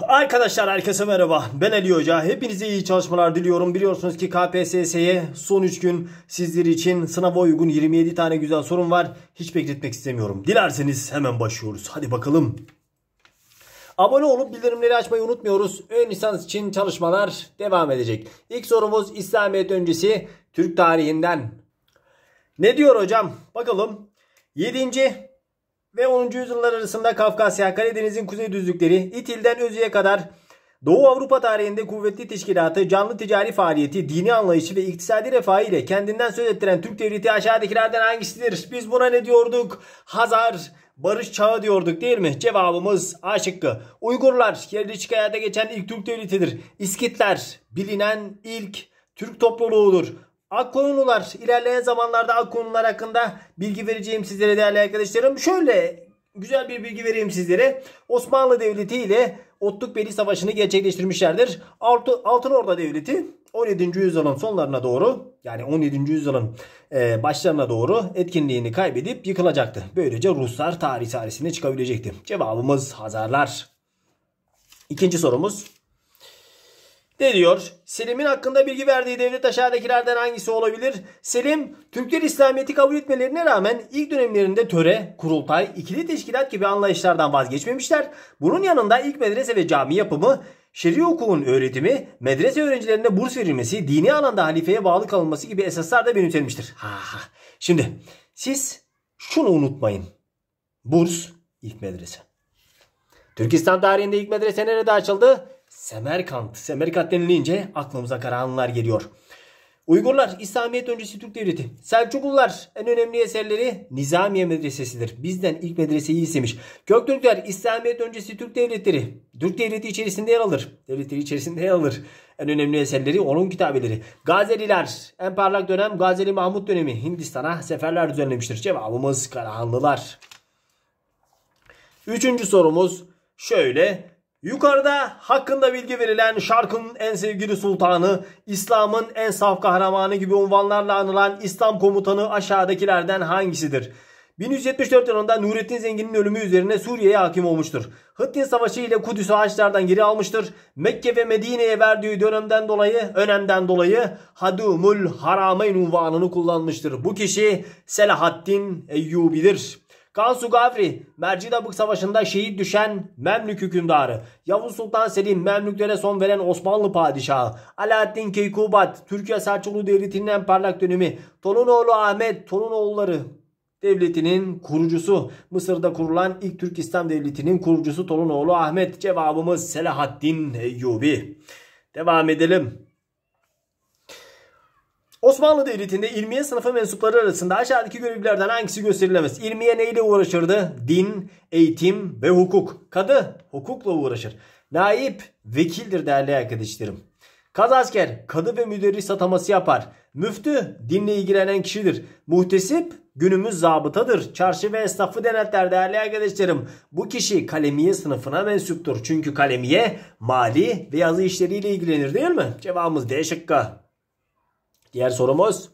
Arkadaşlar herkese merhaba. Ben Ali Hoca. Hepinize iyi çalışmalar diliyorum. Biliyorsunuz ki KPSS'ye son 3 gün sizler için sınava uygun 27 tane güzel sorun var. Hiç bekletmek istemiyorum. Dilerseniz hemen başlıyoruz. Hadi bakalım. Abone olup bildirimleri açmayı unutmuyoruz. Ön lisans için çalışmalar devam edecek. İlk sorumuz İslamiyet öncesi Türk tarihinden. Ne diyor hocam? Bakalım. 7 ve 10. yüzyıllar arasında Kafkasya, Karadeniz'in kuzey düzlükleri, İtil'den Özü'ye kadar Doğu Avrupa tarihinde kuvvetli teşkilatı, canlı ticari faaliyeti, dini anlayışı ve iktisadi refahı ile kendinden söz ettiren Türk devleti aşağıdakilerden hangisidir? Biz buna ne diyorduk? Hazar, barış çağı diyorduk değil mi? Cevabımız A şıkkı. Uygurlar yerleşik hayata geçen ilk Türk devletidir. İskitler bilinen ilk Türk topluluğudur. Akkoyunlular ilerleyen zamanlarda Akkoyunlular hakkında bilgi vereceğim sizlere değerli arkadaşlarım. Şöyle güzel bir bilgi vereyim sizlere. Osmanlı Devleti ile Otlukbeli Savaşı'nı gerçekleştirmişlerdir. Altın Orda Devleti 17. yüzyılın sonlarına doğru yani 17. yüzyılın e, başlarına doğru etkinliğini kaybedip yıkılacaktı. Böylece Ruslar tarih sahnesine çıkabilecekti. Cevabımız Hazarlar. İkinci sorumuz ne diyor? Selim'in hakkında bilgi verdiği devlet aşağıdakilerden hangisi olabilir? Selim, Türkler İslamiyet'i kabul etmelerine rağmen ilk dönemlerinde töre, kurultay, ikili teşkilat gibi anlayışlardan vazgeçmemişler. Bunun yanında ilk medrese ve cami yapımı, şer'i hukukun öğretimi, medrese öğrencilerine burs verilmesi, dini alanda halifeye bağlı kalınması gibi esaslar da benimselmiştir. Şimdi siz şunu unutmayın. Burs ilk medrese. Türkistan tarihinde ilk medrese nerede açıldı? Semerkant. Semerkant denilince aklımıza Karahanlılar geliyor. Uygurlar İslamiyet öncesi Türk devleti. Selçuklular en önemli eserleri Nizamiye medresesidir. Bizden ilk medreseyi istemiş. Köktürkler İslamiyet öncesi Türk devletleri. Türk devleti içerisinde yer alır. Devletleri içerisinde yer alır. En önemli eserleri onun kitabeleri. Gazeliler en parlak dönem Gazeli Mahmut dönemi. Hindistan'a seferler düzenlemiştir. Cevabımız Karahanlılar. Üçüncü sorumuz şöyle. Yukarıda hakkında bilgi verilen şarkının en sevgili sultanı, İslam'ın en saf kahramanı gibi unvanlarla anılan İslam komutanı aşağıdakilerden hangisidir? 1174 yılında Nurettin Zengin'in ölümü üzerine Suriye'ye hakim olmuştur. Hıttin Savaşı ile Kudüs'ü ağaçlardan geri almıştır. Mekke ve Medine'ye verdiği dönemden dolayı, önemden dolayı Hadumul Haramayn unvanını kullanmıştır. Bu kişi Selahaddin Eyyubi'dir. Kansu Gavri, Mercidabık Savaşı'nda şehit düşen Memlük hükümdarı. Yavuz Sultan Selim, Memlüklere son veren Osmanlı padişahı. Alaaddin Keykubat, Türkiye Selçuklu Devleti'nin en parlak dönemi. Tolunoğlu Ahmet, Tolunoğulları devletinin kurucusu. Mısır'da kurulan ilk Türk İslam Devleti'nin kurucusu Tolunoğlu Ahmet. Cevabımız Selahaddin Eyyubi. Devam edelim. Osmanlı Devleti'nde ilmiye sınıfı mensupları arasında aşağıdaki görevlerden hangisi gösterilemez? İlmiye neyle uğraşırdı? Din, eğitim ve hukuk. Kadı hukukla uğraşır. Naip vekildir değerli arkadaşlarım. Kazasker kadı ve müderris ataması yapar. Müftü dinle ilgilenen kişidir. Muhtesip günümüz zabıtadır. Çarşı ve esnafı denetler değerli arkadaşlarım. Bu kişi kalemiye sınıfına mensuptur. Çünkü kalemiye mali ve yazı işleriyle ilgilenir değil mi? Cevabımız D şıkkı. Diğer sorumuz.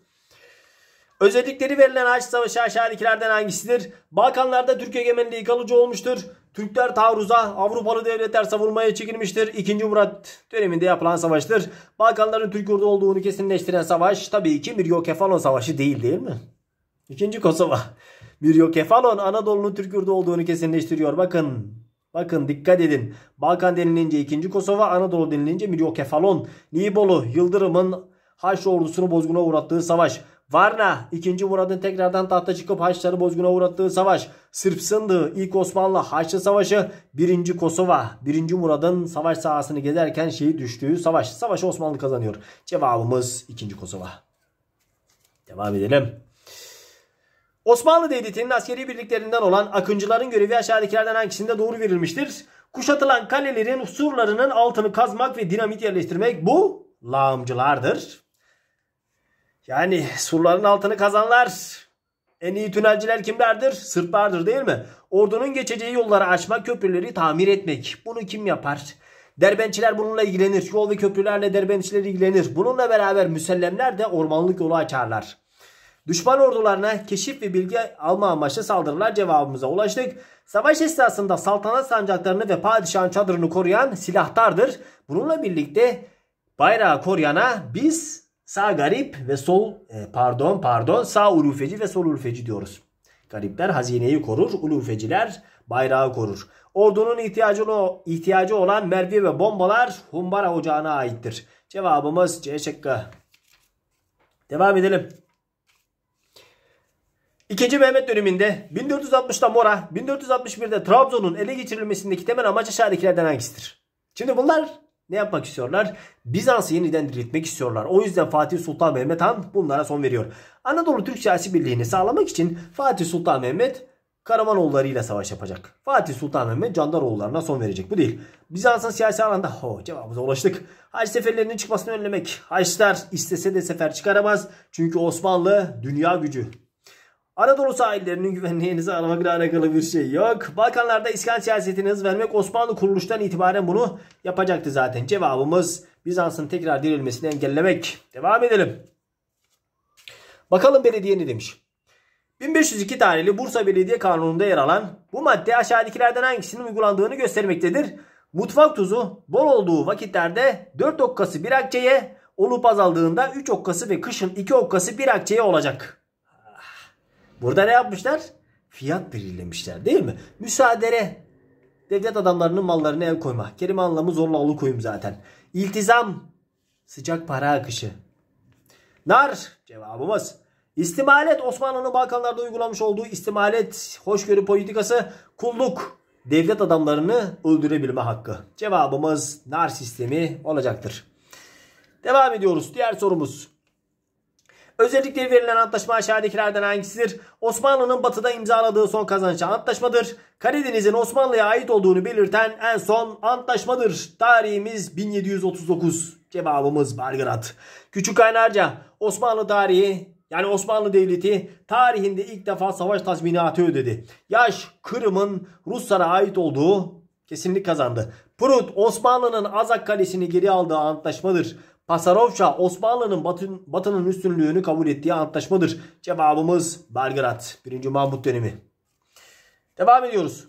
Özellikleri verilen Haç Savaşı aşağıdakilerden hangisidir? Balkanlarda Türk egemenliği kalıcı olmuştur. Türkler taarruza, Avrupalı devletler savunmaya çekilmiştir. 2. Murat döneminde yapılan savaştır. Balkanların Türk ordu olduğunu kesinleştiren savaş tabii ki Kefalon Savaşı değil değil mi? 2. Kosova. Kefalon Anadolu'nun Türk ordu olduğunu kesinleştiriyor. Bakın Bakın dikkat edin. Balkan denilince 2. Kosova, Anadolu denilince Kefalon, Nibolu, Yıldırım'ın Haçlı ordusunu bozguna uğrattığı savaş. Varna 2. Murad'ın tekrardan tahta çıkıp Haçları bozguna uğrattığı savaş. Sırp Sındığı ilk Osmanlı Haçlı Savaşı 1. Kosova 1. Murad'ın savaş sahasını gezerken şeyi düştüğü savaş. Savaşı Osmanlı kazanıyor. Cevabımız 2. Kosova. Devam edelim. Osmanlı Devleti'nin askeri birliklerinden olan akıncıların görevi aşağıdakilerden hangisinde doğru verilmiştir? Kuşatılan kalelerin surlarının altını kazmak ve dinamit yerleştirmek bu lağımcılardır. Yani surların altını kazanlar. En iyi tünelciler kimlerdir? Sırplardır değil mi? Ordunun geçeceği yolları açmak, köprüleri tamir etmek. Bunu kim yapar? Derbençiler bununla ilgilenir. Yol ve köprülerle derbençiler ilgilenir. Bununla beraber müsellemler de ormanlık yolu açarlar. Düşman ordularına keşif ve bilgi alma amaçlı saldırılar cevabımıza ulaştık. Savaş esnasında saltanat sancaklarını ve padişahın çadırını koruyan silahtardır. Bununla birlikte bayrağı koruyana biz Sağ garip ve sol e, pardon pardon sağ ulufeci ve sol ulufeci diyoruz. Garipler hazineyi korur, ulufeciler bayrağı korur. Ordunun ihtiyacı, ihtiyacı olan mermi ve bombalar Humbara Ocağı'na aittir. Cevabımız C şıkkı. Devam edelim. İkinci Mehmet döneminde 1460'da Mora, 1461'de Trabzon'un ele geçirilmesindeki temel amaç aşağıdakilerden hangisidir? Şimdi bunlar ne yapmak istiyorlar? Bizans'ı yeniden diriltmek istiyorlar. O yüzden Fatih Sultan Mehmet Han bunlara son veriyor. Anadolu Türk siyasi birliğini sağlamak için Fatih Sultan Mehmet Karamanoğulları ile savaş yapacak. Fatih Sultan Mehmet Candaroğullarına son verecek. Bu değil. Bizans'ın siyasi alanda ho, cevabımıza ulaştık. Haç seferlerinin çıkmasını önlemek. Haçlar istese de sefer çıkaramaz. Çünkü Osmanlı dünya gücü. Anadolu sahillerinin güvenliğinizi aramakla alakalı bir şey yok. Balkanlarda iskan siyasetini hız vermek Osmanlı kuruluştan itibaren bunu yapacaktı zaten. Cevabımız Bizans'ın tekrar dirilmesini engellemek. Devam edelim. Bakalım belediye ne demiş. 1502 tarihli Bursa Belediye Kanunu'nda yer alan bu madde aşağıdakilerden hangisinin uygulandığını göstermektedir. Mutfak tuzu bol olduğu vakitlerde 4 okkası bir akçeye olup azaldığında 3 okkası ve kışın 2 okkası bir akçeye olacak. Burada ne yapmışlar? Fiyat belirlemişler değil mi? Müsaadere. Devlet adamlarının mallarını el koyma. Kelime anlamı zorla alıkoyum zaten. İltizam. Sıcak para akışı. Nar cevabımız. İstimalet Osmanlı'nın Balkanlarda uygulamış olduğu istimalet hoşgörü politikası kulluk devlet adamlarını öldürebilme hakkı. Cevabımız nar sistemi olacaktır. Devam ediyoruz. Diğer sorumuz. Özellikleri verilen antlaşma aşağıdakilerden hangisidir? Osmanlı'nın batıda imzaladığı son kazanç antlaşmadır. Karadeniz'in Osmanlı'ya ait olduğunu belirten en son antlaşmadır. Tarihimiz 1739. Cevabımız Belgrad. Küçük Kaynarca Osmanlı tarihi yani Osmanlı Devleti tarihinde ilk defa savaş tazminatı ödedi. Yaş Kırım'ın Ruslara ait olduğu kesinlik kazandı. Prut Osmanlı'nın Azak Kalesi'ni geri aldığı antlaşmadır. Pasarovça Osmanlı'nın batın, Batı'nın üstünlüğünü kabul ettiği antlaşmadır. Cevabımız Belgrad. 1. Mahmut dönemi. Devam ediyoruz.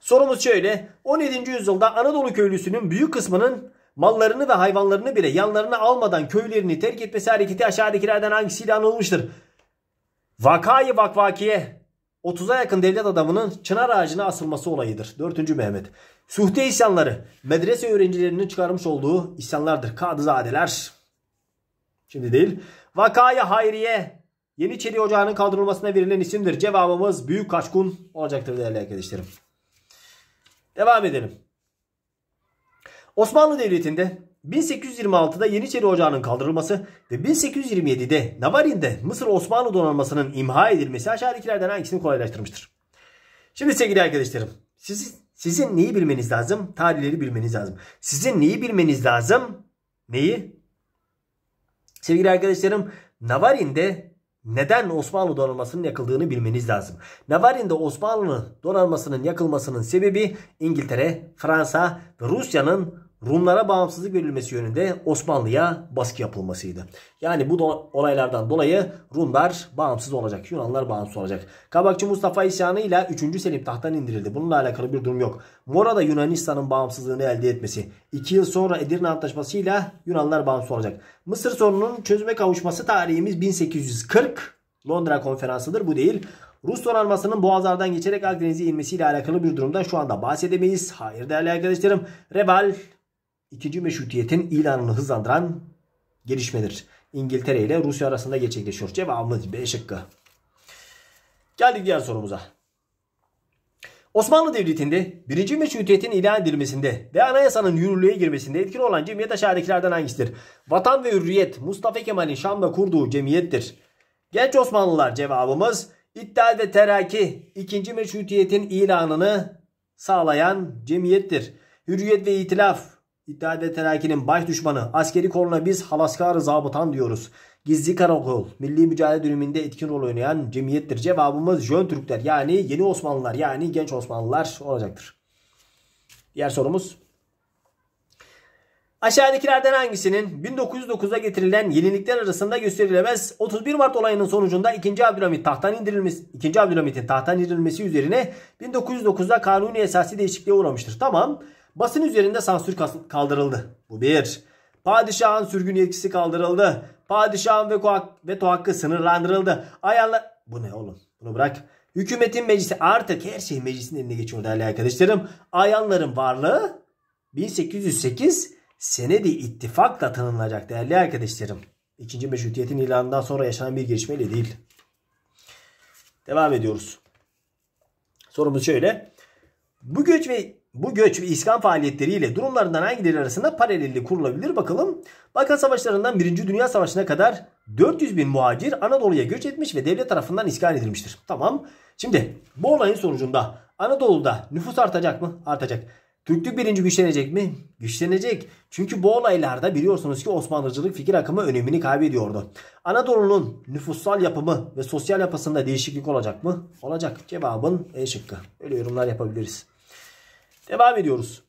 Sorumuz şöyle. 17. yüzyılda Anadolu köylüsünün büyük kısmının mallarını ve hayvanlarını bile yanlarına almadan köylerini terk etmesi hareketi aşağıdakilerden hangisiyle anılmıştır? Vakayı vakvakiye 30'a yakın devlet adamının çınar ağacına asılması olayıdır. 4. Mehmet. Suhte isyanları medrese öğrencilerinin çıkarmış olduğu isyanlardır. Kadızadeler. Şimdi değil. Vaka'yı Hayriye Yeniçeri Ocağı'nın kaldırılmasına verilen isimdir. Cevabımız Büyük Kaçkun olacaktır değerli arkadaşlarım. Devam edelim. Osmanlı Devleti'nde 1826'da Yeniçeri Ocağı'nın kaldırılması ve 1827'de Navarin'de Mısır Osmanlı donanmasının imha edilmesi aşağıdakilerden hangisini kolaylaştırmıştır? Şimdi sevgili arkadaşlarım siz sizin neyi bilmeniz lazım? Tarihleri bilmeniz lazım. Sizin neyi bilmeniz lazım? Neyi? Sevgili arkadaşlarım Navarin'de neden Osmanlı donanmasının yakıldığını bilmeniz lazım. Navarin'de Osmanlı donanmasının yakılmasının sebebi İngiltere, Fransa ve Rusya'nın Rumlara bağımsızlık verilmesi yönünde Osmanlı'ya baskı yapılmasıydı. Yani bu olaylardan dolayı Rumlar bağımsız olacak. Yunanlar bağımsız olacak. Kabakçı Mustafa isyanı ile 3. Selim tahttan indirildi. Bununla alakalı bir durum yok. Mora'da Yunanistan'ın bağımsızlığını elde etmesi. 2 yıl sonra Edirne Antlaşması ile Yunanlar bağımsız olacak. Mısır sorununun çözüme kavuşması tarihimiz 1840. Londra konferansıdır bu değil. Rus donanmasının Boğazlar'dan geçerek Akdeniz'e inmesiyle alakalı bir durumdan şu anda bahsedemeyiz. Hayır değerli arkadaşlarım. Reval ikinci meşrutiyetin ilanını hızlandıran gelişmedir. İngiltere ile Rusya arasında gerçekleşiyor. Cevabımız B şıkkı. Geldik diğer sorumuza. Osmanlı Devleti'nde birinci Meşrutiyet'in ilan edilmesinde ve anayasanın yürürlüğe girmesinde etkin olan cemiyet aşağıdakilerden hangisidir? Vatan ve Hürriyet Mustafa Kemal'in Şam'da kurduğu cemiyettir. Genç Osmanlılar cevabımız İttihat ve Teraki 2. Meşrutiyet'in ilanını sağlayan cemiyettir. Hürriyet ve İtilaf İttihade Terakki'nin baş düşmanı askeri koluna biz Halaskar zabıtan diyoruz. Gizli karakol, milli mücadele döneminde etkin rol oynayan cemiyettir. Cevabımız Jön Türkler yani yeni Osmanlılar yani genç Osmanlılar olacaktır. Diğer sorumuz. Aşağıdakilerden hangisinin 1909'a getirilen yenilikler arasında gösterilemez 31 Mart olayının sonucunda 2. Abdülhamit tahttan indirilmesi 2. Abdülhamit'in tahttan indirilmesi üzerine 1909'da kanuni esası değişikliğe uğramıştır. Tamam. Basın üzerinde sansür kaldırıldı. Bu bir. Padişahın sürgün yetkisi kaldırıldı. Padişahın ve hak veto hakkı sınırlandırıldı. Ayarla... Bu ne oğlum? Bunu bırak. Hükümetin meclisi artık her şey meclisin eline geçiyor değerli arkadaşlarım. Ayanların varlığı 1808 senedi ittifakla tanınacak değerli arkadaşlarım. İkinci meşrutiyetin ilanından sonra yaşanan bir gelişmeyle değil. Devam ediyoruz. Sorumuz şöyle. Bu göç ve bu göç ve iskan faaliyetleriyle durumlarından hangileri arasında paralellik kurulabilir bakalım. Balkan Savaşları'ndan 1. Dünya Savaşı'na kadar 400 bin muhacir Anadolu'ya göç etmiş ve devlet tarafından iskan edilmiştir. Tamam. Şimdi bu olayın sonucunda Anadolu'da nüfus artacak mı? Artacak. Türklük birinci güçlenecek mi? Güçlenecek. Çünkü bu olaylarda biliyorsunuz ki Osmanlıcılık fikir akımı önemini kaybediyordu. Anadolu'nun nüfussal yapımı ve sosyal yapısında değişiklik olacak mı? Olacak. Cevabın E şıkkı. Öyle yorumlar yapabiliriz. Devam ediyoruz.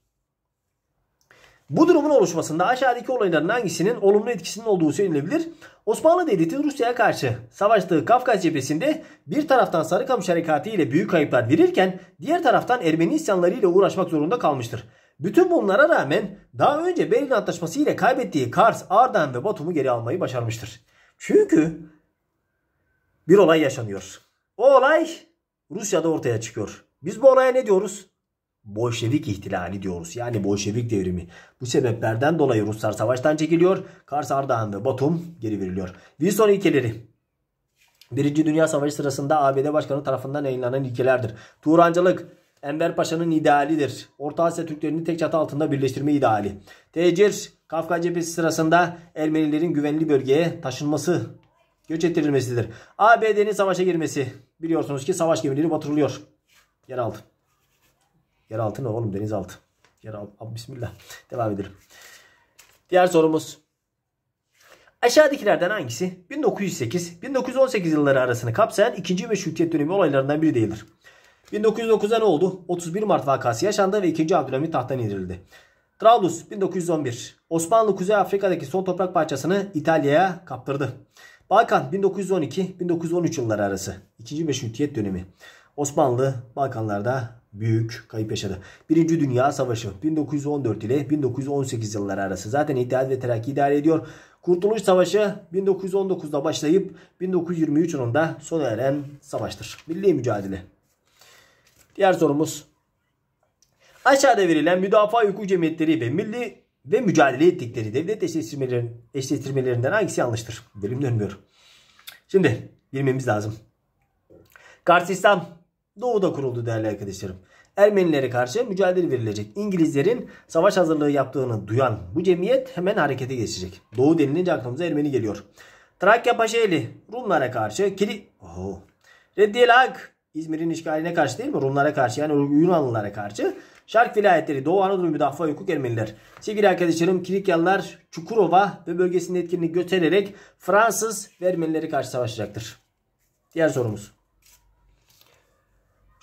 Bu durumun oluşmasında aşağıdaki olayların hangisinin olumlu etkisinin olduğu söylenebilir? Osmanlı Devleti Rusya'ya karşı savaştığı Kafkas cephesinde bir taraftan Sarıkamış Harekatı ile büyük kayıplar verirken diğer taraftan Ermeni isyanları ile uğraşmak zorunda kalmıştır. Bütün bunlara rağmen daha önce Berlin Antlaşması ile kaybettiği Kars, Ardahan ve Batum'u geri almayı başarmıştır. Çünkü bir olay yaşanıyor. O olay Rusya'da ortaya çıkıyor. Biz bu olaya ne diyoruz? Bolşevik ihtilali diyoruz. Yani Bolşevik devrimi. Bu sebeplerden dolayı Ruslar savaştan çekiliyor. Kars, Ardahan ve Batum geri veriliyor. Wilson ilkeleri Birinci Dünya Savaşı sırasında ABD Başkanı tarafından yayınlanan ilkelerdir. Turancılık Enver Paşa'nın idealidir. Orta Asya Türklerini tek çatı altında birleştirme ideali. Tecir Kafka cephesi sırasında Ermenilerin güvenli bölgeye taşınması göç ettirilmesidir. ABD'nin savaşa girmesi biliyorsunuz ki savaş gemileri batırılıyor. Yer aldı. Yeraltı ne oğlum? Denizaltı. Yeraltı. Bismillah. Devam edelim. Diğer sorumuz. Aşağıdakilerden hangisi 1908-1918 yılları arasını kapsayan 2. Meşrutiyet dönemi olaylarından biri değildir? 1909'da ne oldu? 31 Mart vakası yaşandı ve 2. Abdülhamit tahttan indirildi. Trablus 1911 Osmanlı Kuzey Afrika'daki son toprak parçasını İtalya'ya kaptırdı. Balkan 1912-1913 yılları arası 2. Meşrutiyet dönemi. Osmanlı Balkanlarda büyük kayıp yaşadı. Birinci Dünya Savaşı 1914 ile 1918 yılları arası zaten İttihat ve Terakki idare ediyor. Kurtuluş Savaşı 1919'da başlayıp 1923 yılında sona eren savaştır. Milli mücadele. Diğer sorumuz. Aşağıda verilen müdafaa hukuk cemiyetleri ve milli ve mücadele ettikleri devlet eşleştirmelerin, eşleştirmelerinden hangisi yanlıştır? Dilim dönmüyor. Şimdi bilmemiz lazım. Karsistan doğuda kuruldu değerli arkadaşlarım. Ermenilere karşı mücadele verilecek. İngilizlerin savaş hazırlığı yaptığını duyan bu cemiyet hemen harekete geçecek. Doğu denilince aklımıza Ermeni geliyor. Trakya Paşaeli Rumlara karşı Kili... Oho. Reddiyel Hak İzmir'in işgaline karşı değil mi? Rumlara karşı yani Yunanlılara karşı. Şark vilayetleri Doğu Anadolu müdafaa hukuk Ermeniler. Sevgili arkadaşlarım Kilikyalılar Çukurova ve bölgesinin etkinlik göstererek Fransız ve Ermenileri karşı savaşacaktır. Diğer sorumuz.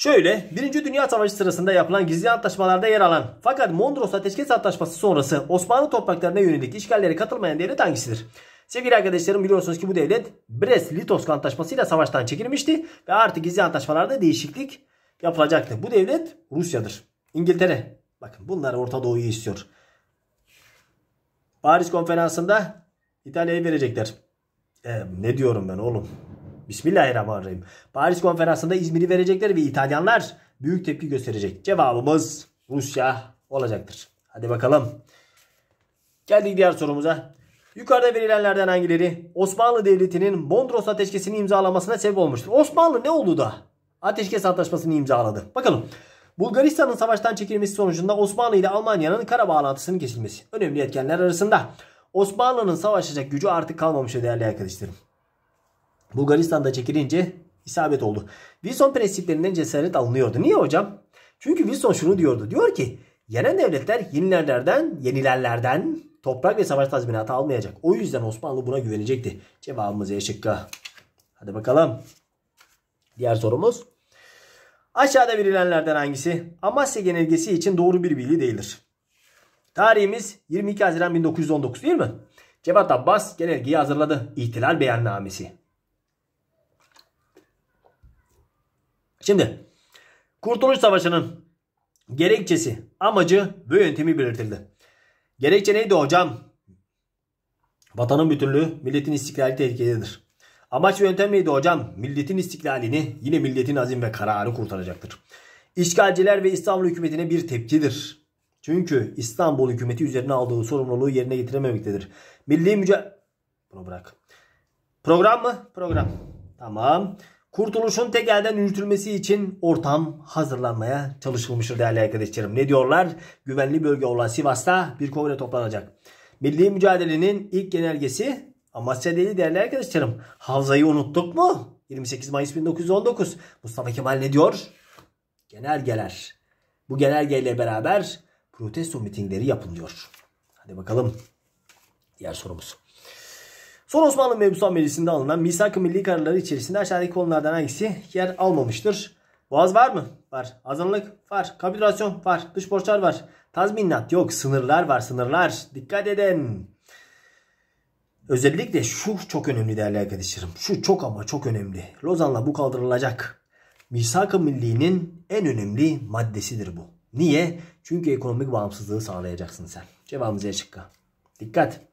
Şöyle 1. Dünya Savaşı sırasında yapılan gizli antlaşmalarda yer alan fakat Mondros Ateşkes Antlaşması sonrası Osmanlı topraklarına yönelik işgallere katılmayan devlet hangisidir? Sevgili arkadaşlarım biliyorsunuz ki bu devlet Brest-Litovsk ile savaştan çekilmişti ve artık gizli antlaşmalarda değişiklik yapılacaktı. Bu devlet Rusya'dır. İngiltere. Bakın bunlar Orta Doğu'yu istiyor. Paris konferansında İtalya'yı verecekler. E, ne diyorum ben oğlum? Bismillahirrahmanirrahim. Paris konferansında İzmir'i verecekler ve İtalyanlar büyük tepki gösterecek. Cevabımız Rusya olacaktır. Hadi bakalım. Geldik diğer sorumuza. Yukarıda verilenlerden hangileri Osmanlı Devleti'nin Mondros Ateşkesi'ni imzalamasına sebep olmuştur? Osmanlı ne oldu da ateşkes antlaşmasını imzaladı? Bakalım. Bulgaristan'ın savaştan çekilmesi sonucunda Osmanlı ile Almanya'nın kara bağlantısının kesilmesi. Önemli etkenler arasında. Osmanlı'nın savaşacak gücü artık kalmamıştı değerli arkadaşlarım. Bulgaristan'da çekilince isabet oldu. Wilson prensiplerinden cesaret alınıyordu. Niye hocam? Çünkü Wilson şunu diyordu. Diyor ki yenen devletler yenilerlerden, yenilerlerden toprak ve savaş tazminatı almayacak. O yüzden Osmanlı buna güvenecekti. Cevabımız E şıkkı. Hadi bakalım. Diğer sorumuz. Aşağıda verilenlerden hangisi Amasya genelgesi için doğru bir bilgi değildir? Tarihimiz 22 Haziran 1919 değil mi? Cevat Abbas genelgeyi hazırladı. İhtilal beyannamesi. Şimdi Kurtuluş Savaşı'nın gerekçesi, amacı ve yöntemi belirtildi. Gerekçe neydi hocam? Vatanın bütünlüğü milletin istiklali tehlikededir. Amaç ve yöntem neydi hocam? Milletin istiklalini yine milletin azim ve kararı kurtaracaktır. İşgalciler ve İstanbul hükümetine bir tepkidir. Çünkü İstanbul hükümeti üzerine aldığı sorumluluğu yerine getirememektedir. Milli mücadele... Bunu bırak. Program mı? Program. Tamam. Kurtuluşun tek elden yürütülmesi için ortam hazırlanmaya çalışılmıştır değerli arkadaşlarım. Ne diyorlar? Güvenli bölge olan Sivas'ta bir kongre toplanacak. Milli mücadelenin ilk genelgesi Amasya değil değerli arkadaşlarım. Havzayı unuttuk mu? 28 Mayıs 1919. Mustafa Kemal ne diyor? Genelgeler. Bu genelgeyle beraber protesto mitingleri yapın Hadi bakalım diğer sorumuz. Son Osmanlı Mebusan Meclisi'nde alınan misak milli kararları içerisinde aşağıdaki konulardan hangisi yer almamıştır? Boğaz var mı? Var. Azınlık var. Kapitülasyon var. Dış borçlar var. Tazminat yok. Sınırlar var. Sınırlar. Dikkat edin. Özellikle şu çok önemli değerli arkadaşlarım. Şu çok ama çok önemli. Lozan'la bu kaldırılacak. Misak-ı Milli'nin en önemli maddesidir bu. Niye? Çünkü ekonomik bağımsızlığı sağlayacaksın sen. Cevabımız E şıkkı. Dikkat!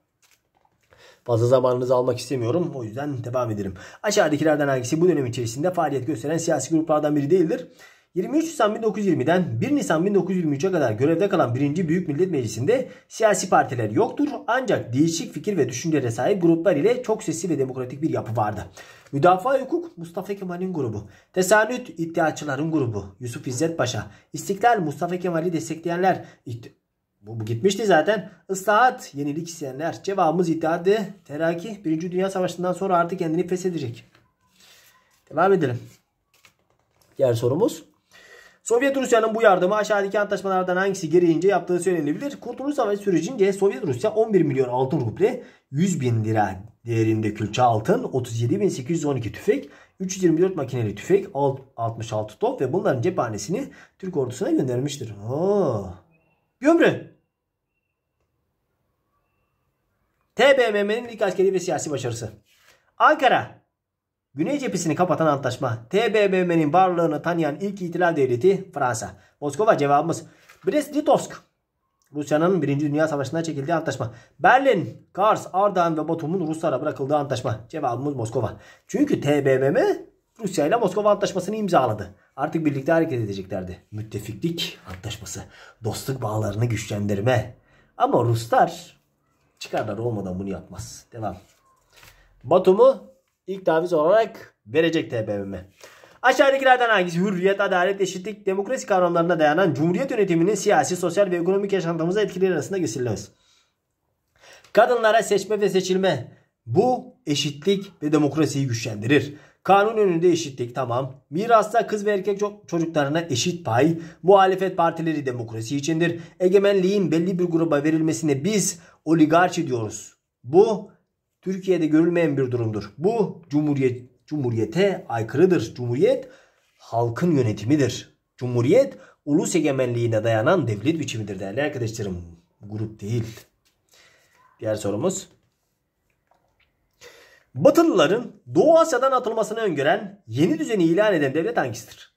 Fazla zamanınızı almak istemiyorum. O yüzden devam ederim. Aşağıdakilerden hangisi bu dönem içerisinde faaliyet gösteren siyasi gruplardan biri değildir? 23 Nisan 1920'den 1 Nisan 1923'e kadar görevde kalan 1. Büyük Millet Meclisi'nde siyasi partiler yoktur. Ancak değişik fikir ve düşüncelere sahip gruplar ile çok sesli ve demokratik bir yapı vardı. Müdafaa hukuk Mustafa Kemal'in grubu. Tesanüt iddiaçıların grubu. Yusuf İzzet Paşa. İstiklal Mustafa Kemal'i destekleyenler. İd bu, bu gitmişti zaten. Islahat, yenilik isteyenler. Cevabımız iddiadı. Teraki 1. Dünya Savaşı'ndan sonra artık kendini feshedecek. Devam edelim. Diğer sorumuz. Sovyet Rusya'nın bu yardımı aşağıdaki antlaşmalardan hangisi gereğince yaptığı söylenebilir? Kurtuluş Savaşı sürecince Sovyet Rusya 11 milyon altın ruble, 100 bin lira değerinde külçe altın, 37.812 tüfek, 324 makineli tüfek, 66 top ve bunların cephanesini Türk ordusuna göndermiştir. Oo. Gömrü. TBMM'nin ilk askeri ve siyasi başarısı. Ankara Güney cephesini kapatan antlaşma. TBMM'nin varlığını tanıyan ilk itilaf devleti Fransa. Moskova cevabımız. Brest-Litovsk. Rusya'nın 1. Dünya Savaşı'nda çekildiği antlaşma. Berlin, Kars, Ardahan ve Batum'un Ruslara bırakıldığı antlaşma. Cevabımız Moskova. Çünkü TBMM Rusya ile Moskova Antlaşması'nı imzaladı. Artık birlikte hareket edeceklerdi. Müttefiklik antlaşması. Dostluk bağlarını güçlendirme. Ama Ruslar çıkarlar olmadan bunu yapmaz. Devam. Batum'u ilk taviz olarak verecek TBMM. Aşağıdakilerden hangisi hürriyet, adalet, eşitlik, demokrasi kavramlarına dayanan cumhuriyet yönetiminin siyasi, sosyal ve ekonomik yaşantımıza etkileri arasında gösterilemez. Kadınlara seçme ve seçilme bu eşitlik ve demokrasiyi güçlendirir. Kanun önünde eşitlik tamam. Mirasta kız ve erkek çocuklarına eşit pay. Muhalefet partileri demokrasi içindir. Egemenliğin belli bir gruba verilmesine biz oligarşi diyoruz. Bu Türkiye'de görülmeyen bir durumdur. Bu cumhuriyet cumhuriyete aykırıdır. Cumhuriyet halkın yönetimidir. Cumhuriyet ulus egemenliğine dayanan devlet biçimidir değerli arkadaşlarım. Grup değil. Diğer sorumuz Batılıların Doğu Asya'dan atılmasını öngören yeni düzeni ilan eden devlet hangisidir?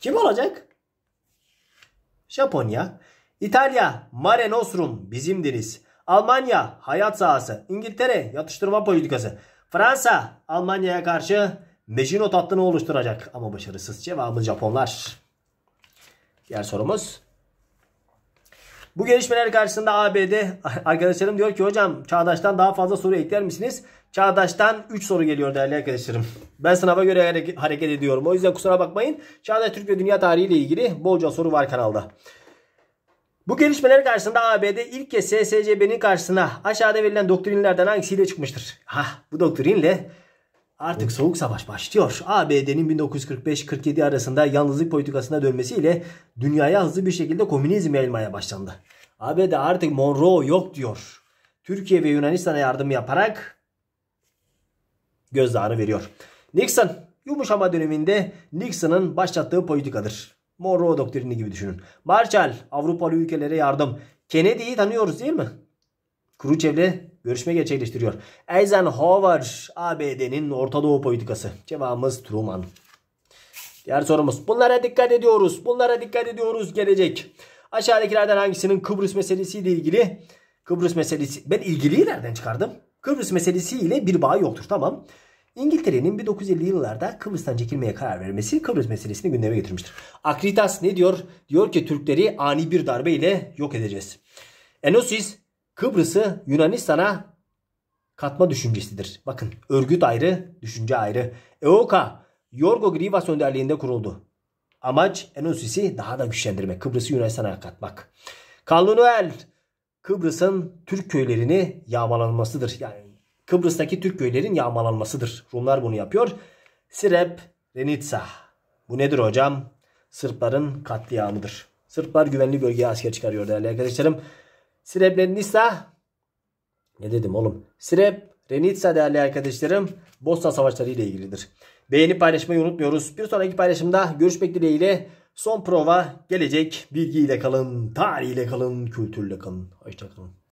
Kim olacak? Japonya, İtalya Mare Nostrum bizim deniz, Almanya hayat sahası, İngiltere yatıştırma politikası, Fransa Almanya'ya karşı Mejinot hattını oluşturacak ama başarısız cevabı Japonlar. Diğer sorumuz bu gelişmeler karşısında ABD arkadaşlarım diyor ki hocam Çağdaş'tan daha fazla soru ekler misiniz? Çağdaş'tan 3 soru geliyor değerli arkadaşlarım. Ben sınava göre hareket ediyorum. O yüzden kusura bakmayın. Çağdaş Türk ve Dünya Tarihi ile ilgili bolca soru var kanalda. Bu gelişmeler karşısında ABD ilk kez SSCB'nin karşısına aşağıda verilen doktrinlerden hangisiyle çıkmıştır? Ha, bu doktrinle Artık Soğuk Savaş başlıyor. ABD'nin 1945-47 arasında yalnızlık politikasına dönmesiyle dünyaya hızlı bir şekilde komünizm yayılmaya başlandı. ABD artık Monroe yok diyor. Türkiye ve Yunanistan'a yardım yaparak gözdağı veriyor. Nixon yumuşama döneminde Nixon'ın başlattığı politikadır. Monroe doktrini gibi düşünün. Marshall Avrupalı ülkelere yardım. Kennedy'yi tanıyoruz değil mi? Kuruçev'le görüşme gerçekleştiriyor. Eisenhower ABD'nin Orta Doğu politikası. Cevabımız Truman. Diğer sorumuz. Bunlara dikkat ediyoruz. Bunlara dikkat ediyoruz. Gelecek. Aşağıdakilerden hangisinin Kıbrıs meselesiyle ilgili Kıbrıs meselesi ben ilgiliyi nereden çıkardım? Kıbrıs meselesiyle bir bağ yoktur. Tamam. İngiltere'nin 1950 yıllarda Kıbrıs'tan çekilmeye karar vermesi Kıbrıs meselesini gündeme getirmiştir. Akritas ne diyor? Diyor ki Türkleri ani bir darbeyle yok edeceğiz. Enosis Kıbrıs'ı Yunanistan'a katma düşüncesidir. Bakın örgüt ayrı, düşünce ayrı. EOKA Yorgo Grivas önderliğinde kuruldu. Amaç Enosis'i daha da güçlendirmek. Kıbrıs'ı Yunanistan'a katmak. Kanlunuel Kıbrıs'ın Türk köylerini yağmalanmasıdır. Yani Kıbrıs'taki Türk köylerin yağmalanmasıdır. Rumlar bunu yapıyor. Sirep Renitsa. Bu nedir hocam? Sırpların katliamıdır. Sırplar güvenli bölgeye asker çıkarıyor değerli arkadaşlarım. Srebrenica ne dedim oğlum? Srebrenica değerli arkadaşlarım Bosna Savaşları ile ilgilidir. Beğeni paylaşmayı unutmuyoruz. Bir sonraki paylaşımda görüşmek dileğiyle son prova gelecek. Bilgiyle kalın, tarihiyle kalın, kültürle kalın. Hoşçakalın.